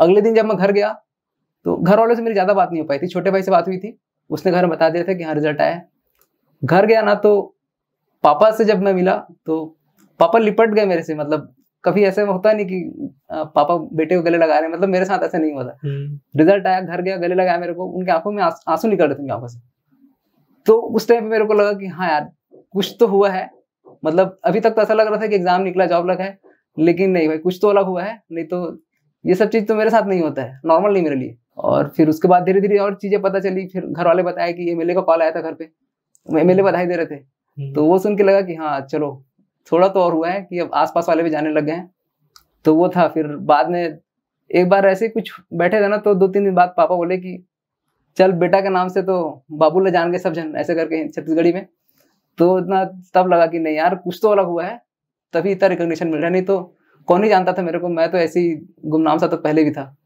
अगले दिन जब मैं घर गया तो घर वालों से मेरी ज़्यादा बात नहीं हो पाई थी छोटे भाई से बात हुई थी उसने घर बता दिया था कि हाँ रिजल्ट आया घर गया ना तो पापा से जब मैं मिला तो पापा लिपट गए मेरे से मतलब कभी ऐसे होता नहीं कि पापा बेटे को गले लगा रहे हैं मतलब मेरे साथ ऐसा नहीं हुआ था रिजल्ट हम्म। आया घर गया गले लगाया मेरे को उनकी आंखों में आंसू निकल रहे थे आंखों से तो उस टाइम पे मेरे को लगा कि हाँ यार कुछ तो हुआ है मतलब अभी तक तो ऐसा लग रहा था कि एग्जाम निकला जॉब लगा है लेकिन नहीं भाई कुछ तो अलग हुआ है नहीं तो ये सब चीज़ तो मेरे साथ नहीं होता है नॉर्मल नहीं मेरे लिए और फिर उसके बाद धीरे धीरे और चीज़ें पता चली फिर घर वाले बताए कि एम का कॉल आया था घर पे एम एल बधाई दे रहे थे हम्म। तो वो सुन के लगा कि हाँ चलो थोड़ा तो और हुआ है कि अब आसपास वाले भी जाने लग गए हैं तो वो था फिर बाद में एक बार ऐसे कुछ बैठे थे ना तो दो तीन दिन बाद पापा बोले कि चल बेटा के नाम से तो बाबू ले जान गए सब जन ऐसे करके छत्तीसगढ़ी में तो इतना तब लगा कि नहीं यार कुछ तो अलग हुआ है तभी इतना रिकॉग्निशन मिल रहा नहीं तो कौन ही जानता था मेरे को मैं तो ऐसे ही गुमनाम सा तो पहले भी था